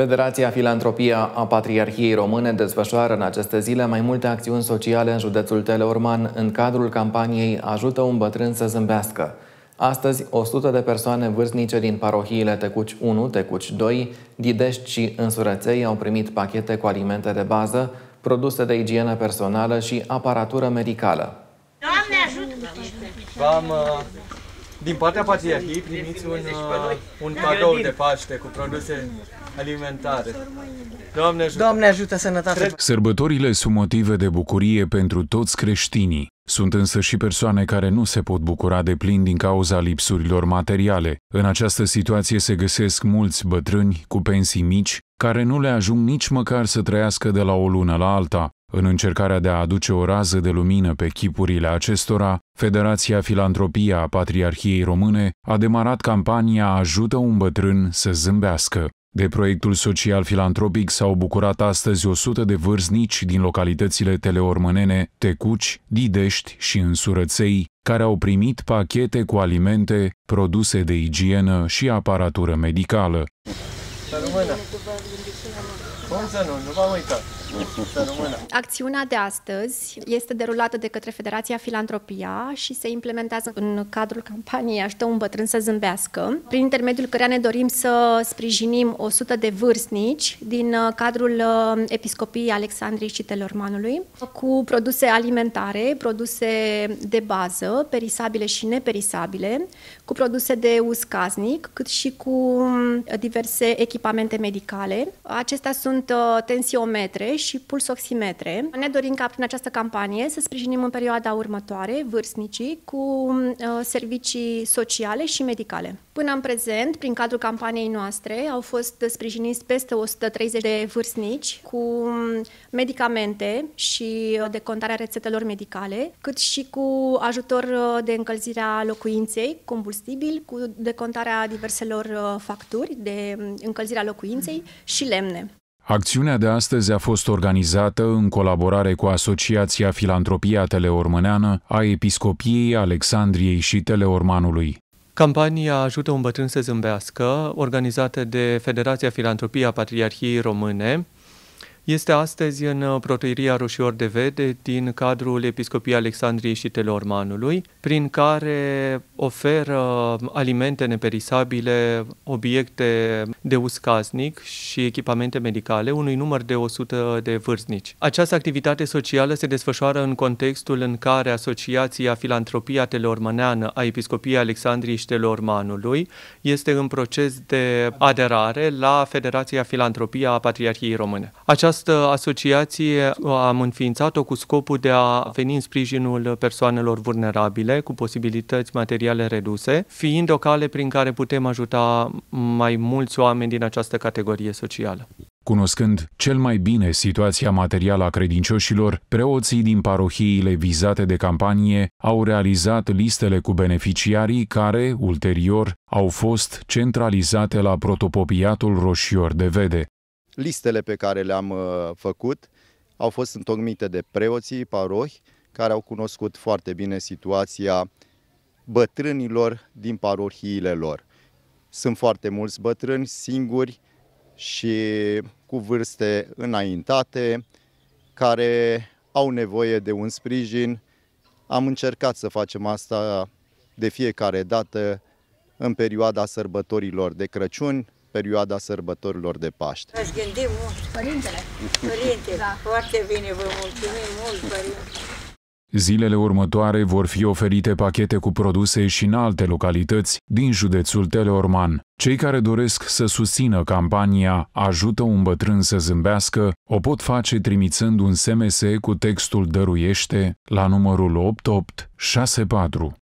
Federația Filantropia a Patriarhiei Române desfășoară în aceste zile mai multe acțiuni sociale în județul Teleorman în cadrul campaniei Ajută un bătrân să zâmbească. Astăzi, 100 de persoane vârstnice din parohiile Tecuci 1, Tecuci 2, Didești și Însurăței au primit pachete cu alimente de bază, produse de igienă personală și aparatură medicală. Doamne ajută! Doamne! Din partea Patriarhiei primiți un, uh, un cadou de Paște cu produse alimentare. Doamne ajută! Doamne ajută sănătate! Sărbătorile sunt motive de bucurie pentru toți creștinii. Sunt însă și persoane care nu se pot bucura de plin din cauza lipsurilor materiale. În această situație se găsesc mulți bătrâni cu pensii mici, care nu le ajung nici măcar să trăiască de la o lună la alta. În încercarea de a aduce o rază de lumină pe chipurile acestora, Federația Filantropia a Patriarhiei Române a demarat campania Ajută un bătrân să zâmbească. De proiectul social filantropic s-au bucurat astăzi 100 de vârznici din localitățile teleormânene, Tecuci, Didești și Însurăței, care au primit pachete cu alimente, produse de igienă și aparatură medicală. Cum să nu? Nu v-am uitat. Acțiunea de astăzi este derulată de către Federația Filantropia și se implementează în cadrul campaniei Ajută un bătrân să zâmbească, prin intermediul căreia ne dorim să sprijinim 100 de vârstnici din uh, cadrul uh, Episcopiei Alexandrii și Telormanului cu produse alimentare, produse de bază, perisabile și neperisabile, cu produse de uscaznic, cât și cu um, diverse echipamente echipamente medicale. Acestea sunt uh, tensiometre și pulsoximetre. Ne dorim ca prin această campanie să sprijinim în perioada următoare vârstnicii cu uh, servicii sociale și medicale. Până în prezent, prin cadrul campaniei noastre, au fost sprijiniți peste 130 de vârstnici cu um, medicamente și uh, decontarea rețetelor medicale, cât și cu ajutor de încălzirea locuinței, combustibil, cu decontarea diverselor facturi de um, încălzire încălzirea locuinței și lemne. Acțiunea de astăzi a fost organizată în colaborare cu Asociația Filantropia Teleormâneană a Episcopiei Alexandriei și Teleormanului. Campania Ajută un bătrân să zâmbească, organizată de Federația Filantropia Patriarhiei Române, este astăzi în uh, Protoiria Roșior de Vede din cadrul Episcopiei Alexandriei și Teleormanului, prin care oferă uh, alimente neperisabile, obiecte de uscaznic și echipamente medicale unui număr de 100 de vârstnici. Această activitate socială se desfășoară în contextul în care Asociația Filantropia Teleormaneană a Episcopiei Alexandriei și Teleormanului este în proces de aderare la Federația Filantropia a Patriarhiei Române. Această această asociație am înființat-o cu scopul de a veni în sprijinul persoanelor vulnerabile cu posibilități materiale reduse, fiind o cale prin care putem ajuta mai mulți oameni din această categorie socială. Cunoscând cel mai bine situația materială a credincioșilor, preoții din parohiile vizate de campanie au realizat listele cu beneficiarii care, ulterior, au fost centralizate la protopopiatul Roșior de Vede, Listele pe care le-am uh, făcut au fost întocmite de preoții parohi care au cunoscut foarte bine situația bătrânilor din parohiile lor. Sunt foarte mulți bătrâni singuri și cu vârste înaintate care au nevoie de un sprijin. Am încercat să facem asta de fiecare dată în perioada sărbătorilor de Crăciun, perioada sărbătorilor de Paște. Aș gândi mult. Părintele. Părinte, da. foarte bine, vă mulțumim mult, părinte. Zilele următoare vor fi oferite pachete cu produse și în alte localități din județul Teleorman. Cei care doresc să susțină campania Ajută un bătrân să zâmbească o pot face trimițând un SMS cu textul Dăruiește la numărul 8864.